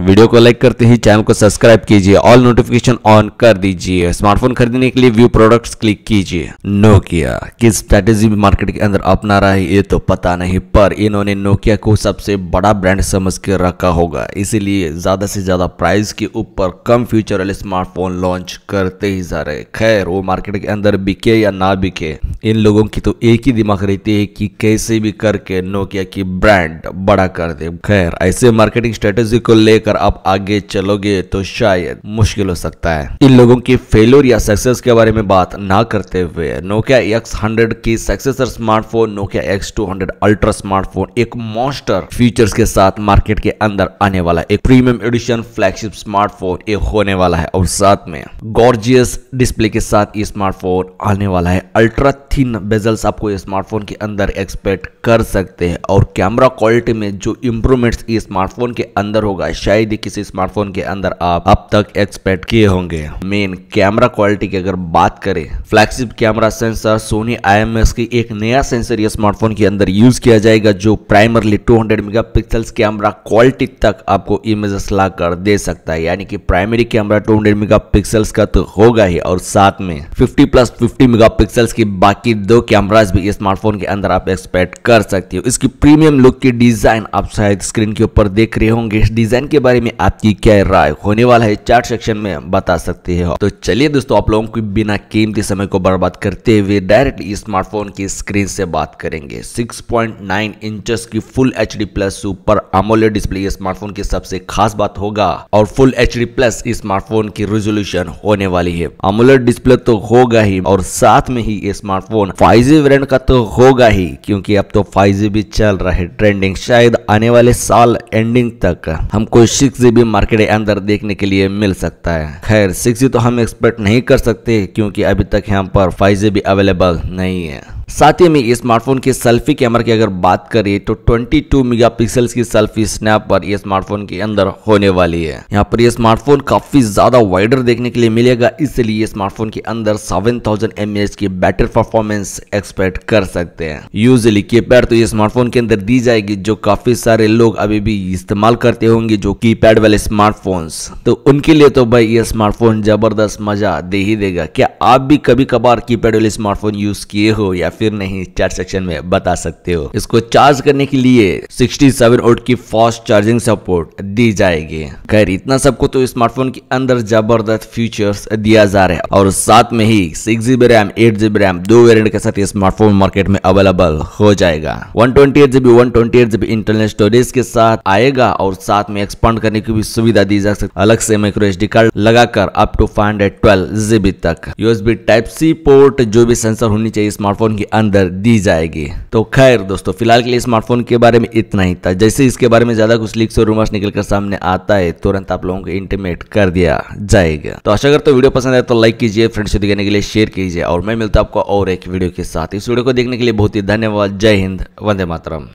video को like करते ही चैनल को सब्सक्राइब कीजिए ऑल नोटिफिकेशन ऑन कर दीजिए स्मार्टफोन खरीदने के लिए व्यू प्रोडक्ट्स क्लिक कीजिए नोकिया किस स्ट्रैटेजी मार्केट के अंदर अपना रहा है ये तो पता नहीं पर इन्होंने नोकिया को सबसे बड़ा ब्रांड समझ के रखा होगा इसीलिए ज़्यादा से ज़्यादा प्राइस के ऊपर कम फ्यूचर वाले स्मार्टफोन लॉन्च करते ही जा रहे खैर वो मार्केट के अंदर बिके या ना बिके इन लोगों की तो एक ही दिमाग रहती है कि कैसे भी करके नोकिया की ब्रांड बड़ा कर दे खैर ऐसे मार्केटिंग स्ट्रेटेजी को लेकर लेकर आप आगे चलोगे तो शायद मुश्किल हो सकता है इन लोगों की फेलोर या सक्सेस के बारे में बात ना करते हुए नोकिया एक्स हंड्रेड की successor smartphone Nokia X two hundred ultra smartphone एक मॉन्स्टर फीचर्स के साथ मार्केट के अंदर आने वाला एक प्रीमियम एडिशन फ्लैगशिप स्मार्टफोन ये होने वाला है और साथ में गॉर्जियस डिस्प्ले के साथ ये स्मार्टफोन आने वाला है अल्ट्रा थिन बेजल्स आपको ये स्मार्टफोन के अंदर एक्सपेक्ट कर सकते हैं और कैमरा क्वालिटी में जो इम्प्रूवमेंट्स ये स्मार्टफोन के अंदर होगा शायद शायद ही किसी स्मार्टफोन के अंदर आप अब तक एक्सपेक्ट किए होंगे मेन कैमरा क्वालिटी की अगर बात करें फ्लैगशिप कैमरा सेंसर सोनी आई की एक नया सेंसर यह स्मार्टफोन के अंदर यूज किया जाएगा जो प्राइमरली 200 मेगापिक्सल्स कैमरा क्वालिटी तक आपको इमेजेस ला दे सकता है यानी कि प्राइमरी कैमरा 200 मेगापिक्सल्स का तो होगा ही और साथ में 50 प्लस 50 मेगापिक्सल्स की बाकी दो कैमराज भी स्मार्टफोन के अंदर आप एक्सपेक्ट कर सकते हो इसकी प्रीमियम लुक की डिजाइन आप शायद स्क्रीन के ऊपर देख रहे होंगे डिजाइन की के बारे में आपकी क्या राय होने वाला है चार्ट सेक्शन में बता सकते हो तो चलिए दोस्तों आप लोगों को बिना कीमती समय को बर्बाद करते हुए डायरेक्टली स्मार्टफोन की स्क्रीन से बात करेंगे 6.9 इंचेस की full H plus super AMOLED display smartphone की सबसे खास बात होगा और फुल एच प्लस स्मार्टफोन की रेजोल्यूशन होने वाली है अमोलेड डिस्प्ले तो होगा ही और साथ में ही स्मार्टफोन फाइव वेरिएंट का तो होगा ही क्योंकि अब तो फाइव भी चल रहा है ट्रेंडिंग शायद आने वाले साल एंडिंग तक हमको सिक्स जी मार्केट अंदर देखने के लिए मिल सकता है खैर सिक्स तो हम एक्सपेक्ट नहीं कर सकते क्योंकि अभी तक यहाँ पर फाइव जी अवेलेबल नहीं है साथ ही में ये स्मार्टफोन के सेल्फी कैमरा की अगर बात करें तो 22 मेगापिक्सल की सेल्फी स्नैप पर यह स्मार्टफोन के अंदर होने वाली है यहाँ पर यह स्मार्टफोन काफी ज्यादा वाइडर देखने के लिए मिलेगा इसलिए स्मार्टफोन के अंदर 7000 थाउजेंड की बैटरी परफॉर्मेंस एक्सपेक्ट कर सकते हैं यूजली की तो ये स्मार्टफोन के अंदर दी जाएगी जो काफी सारे लोग अभी भी इस्तेमाल करते होंगे जो पैड वाले स्मार्टफोन तो उनके लिए तो भाई ये स्मार्टफोन जबरदस्त मजा दे ही देगा क्या आप भी कभी कभार पैड वाले स्मार्टफोन यूज किए हो या फिर नहीं चैट सेक्शन में बता सकते हो इसको चार्ज करने के लिए 67 सेवन की फास्ट चार्जिंग सपोर्ट दी जाएगी खैर इतना सबको तो स्मार्टफोन के अंदर जबरदस्त फीचर्स दिया जा रहा है और साथ में ही six GB RAM eight GB RAM दो वेरियंट के साथ स्मार्टफोन मार्केट में अवेलेबल हो जाएगा one twenty eight GB one twenty eight GB internal storage के साथ आएगा और साथ में एक्सपांड करने की भी सुविधा दी जा सकती अलग से माइक्रो एच कार्ड लगाकर up to five hundred twelve GB तक यूएसबी टाइप सी पोर्ट जो भी सेंसर होनी चाहिए स्मार्टफोन के अंदर दी जाएगी तो खैर दोस्तों फिलहाल के लिए स्मार्टफोन के बारे में इतना ही था जैसे इसके बारे में ज्यादा कुछ लीक्स और रूमर्स निकलकर सामने आता है तुरंत आप लोगों को इंटीमेट कर दिया जाएगा तो आशा करते वीडियो पसंद आए तो लाइक कीजिए फ्रेंड से दिखाने के लिए शेयर कीजिए और मैं मिलता आपको और एक वीडियो के साथ इस वीडियो को देखने के लिए बहुत ही धन्यवाद जय हिंद वंदे मातरम